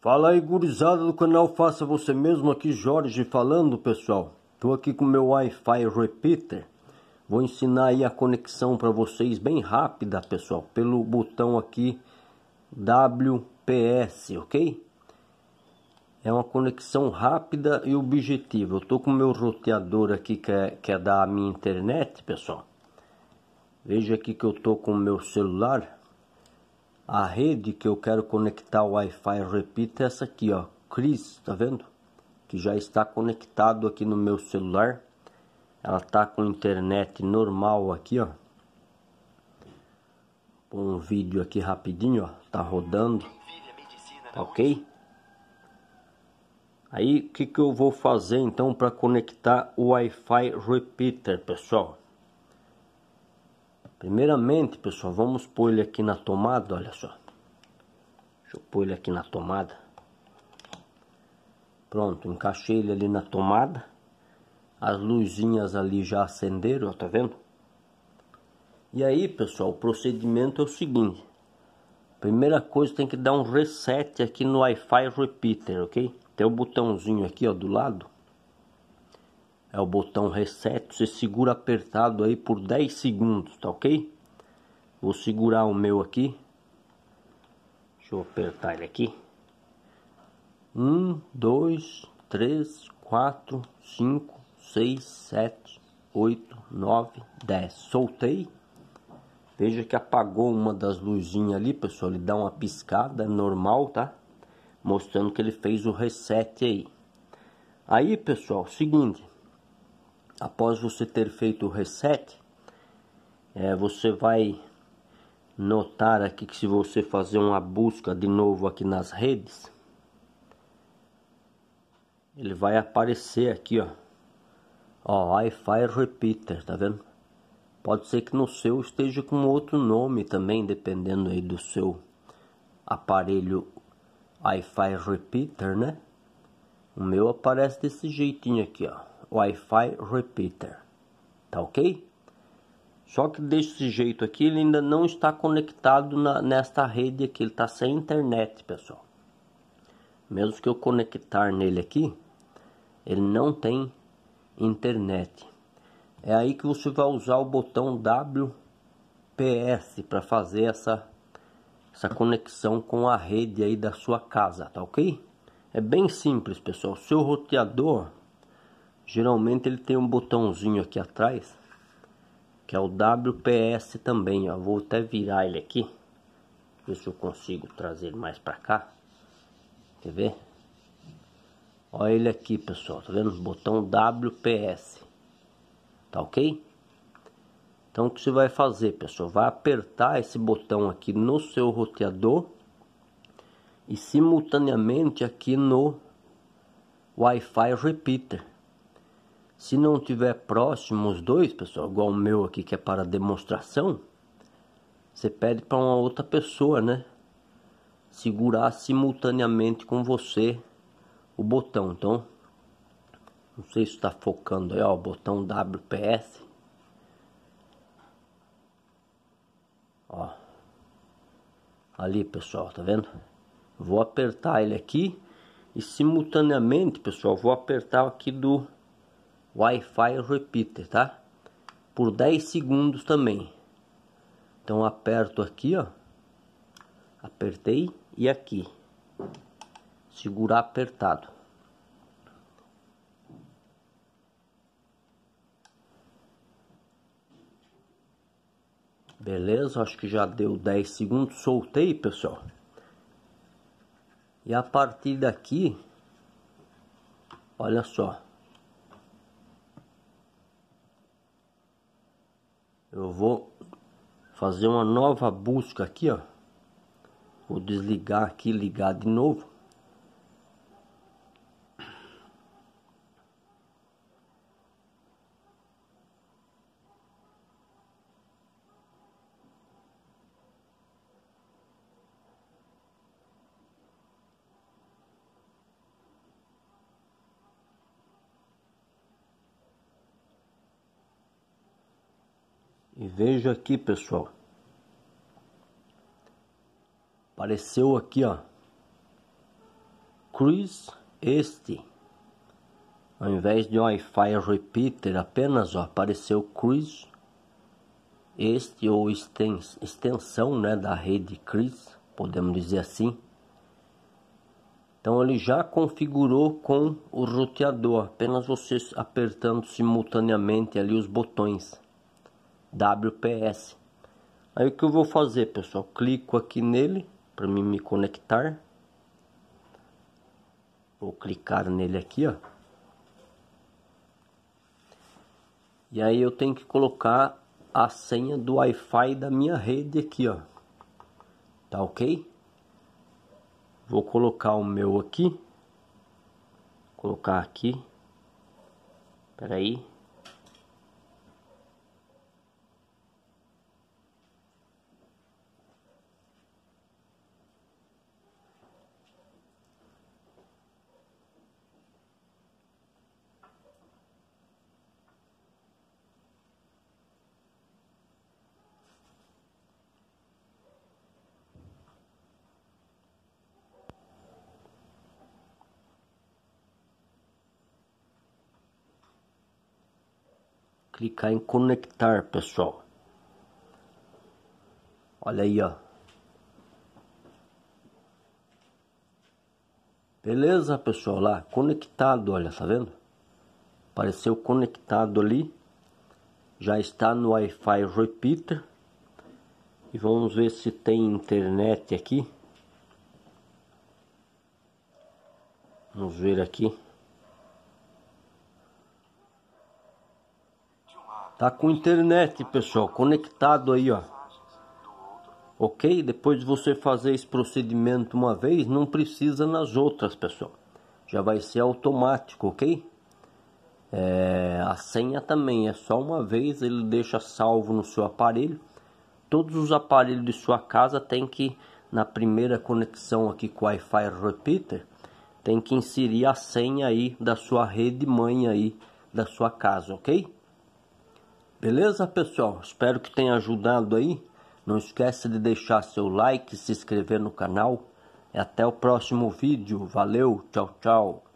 Fala aí, gurizada do canal Faça Você Mesmo, aqui Jorge falando, pessoal. Tô aqui com meu Wi-Fi Repeater. Vou ensinar aí a conexão para vocês bem rápida, pessoal, pelo botão aqui WPS, ok? É uma conexão rápida e objetiva. Eu tô com meu roteador aqui que é, que é da minha internet, pessoal. Veja aqui que eu tô com o meu celular a rede que eu quero conectar o Wi-Fi, repita, é essa aqui, ó, Cris, tá vendo? Que já está conectado aqui no meu celular. Ela tá com internet normal aqui, ó. Põe um vídeo aqui rapidinho, ó, tá rodando. Tá OK? Aí o que, que eu vou fazer então para conectar o Wi-Fi repeater, pessoal? Primeiramente, pessoal, vamos pôr ele aqui na tomada, olha só. Deixa eu pôr ele aqui na tomada. Pronto, encaixei ele ali na tomada. As luzinhas ali já acenderam, ó, tá vendo? E aí, pessoal, o procedimento é o seguinte. Primeira coisa, tem que dar um reset aqui no Wi-Fi repeater, ok? Tem o um botãozinho aqui, ó, do lado é o botão reset, você segura apertado aí por 10 segundos, tá ok? Vou segurar o meu aqui. Deixa eu apertar ele aqui. 1, 2, 3, 4, 5, 6, 7, 8, 9, 10. Soltei. Veja que apagou uma das luzinhas ali, pessoal. Ele dá uma piscada, é normal, tá? Mostrando que ele fez o reset aí. Aí, pessoal, seguinte após você ter feito o reset, é, você vai notar aqui que se você fazer uma busca de novo aqui nas redes, ele vai aparecer aqui, ó. Ó, Wi-Fi Repeater, tá vendo? Pode ser que no seu esteja com outro nome também, dependendo aí do seu aparelho Wi-Fi Repeater, né? O meu aparece desse jeitinho aqui, ó. Wi-Fi Repeater. Tá ok? Só que desse jeito aqui ele ainda não está conectado na, nesta rede aqui, ele está sem internet, pessoal. Mesmo que eu conectar nele aqui, ele não tem internet. É aí que você vai usar o botão WPS para fazer essa, essa conexão com a rede aí da sua casa, tá ok? É bem simples, pessoal. Seu roteador Geralmente ele tem um botãozinho aqui atrás, que é o WPS também, ó. Vou até virar ele aqui, ver se eu consigo trazer mais para cá. Quer ver? Olha ele aqui, pessoal, tá vendo? Botão WPS. Tá ok? Então o que você vai fazer, pessoal? Vai apertar esse botão aqui no seu roteador e simultaneamente aqui no Wi-Fi Repeater. Se não tiver próximo os dois, pessoal, igual o meu aqui que é para demonstração, você pede para uma outra pessoa, né? Segurar simultaneamente com você o botão. Então, não sei se está focando aí, ó, o botão WPS. Ó. Ali, pessoal, tá vendo? Vou apertar ele aqui e simultaneamente, pessoal, vou apertar aqui do Wi-Fi Repeater, tá? Por 10 segundos também. Então aperto aqui, ó. Apertei e aqui. Segurar apertado. Beleza, acho que já deu 10 segundos. Soltei, pessoal. E a partir daqui, olha só. eu vou fazer uma nova busca aqui ó vou desligar aqui ligar de novo E veja aqui, pessoal. Apareceu aqui, ó. Cruz este. Ao invés de Wi-Fi repeater, apenas ó, apareceu Cruz este ou extensão né, da rede Chris podemos dizer assim. Então ele já configurou com o roteador, apenas vocês apertando simultaneamente ali os botões. WPS. Aí o que eu vou fazer, pessoal? Clico aqui nele para mim me conectar. Vou clicar nele aqui, ó. E aí eu tenho que colocar a senha do Wi-Fi da minha rede aqui, ó. Tá ok? Vou colocar o meu aqui. Vou colocar aqui. Peraí. aí. clicar em conectar, pessoal. Olha aí, ó. Beleza, pessoal, lá conectado, olha, tá vendo? Apareceu conectado ali. Já está no Wi-Fi repeater. E vamos ver se tem internet aqui. Vamos ver aqui. Tá com internet, pessoal, conectado aí, ó. Ok? Depois de você fazer esse procedimento uma vez, não precisa nas outras, pessoal. Já vai ser automático, ok? É, a senha também é só uma vez, ele deixa salvo no seu aparelho. Todos os aparelhos de sua casa tem que, na primeira conexão aqui com o Wi-Fi Repeater, tem que inserir a senha aí da sua rede mãe aí da sua casa, ok? Beleza, pessoal? Espero que tenha ajudado aí. Não esqueça de deixar seu like, se inscrever no canal. E até o próximo vídeo. Valeu, tchau, tchau.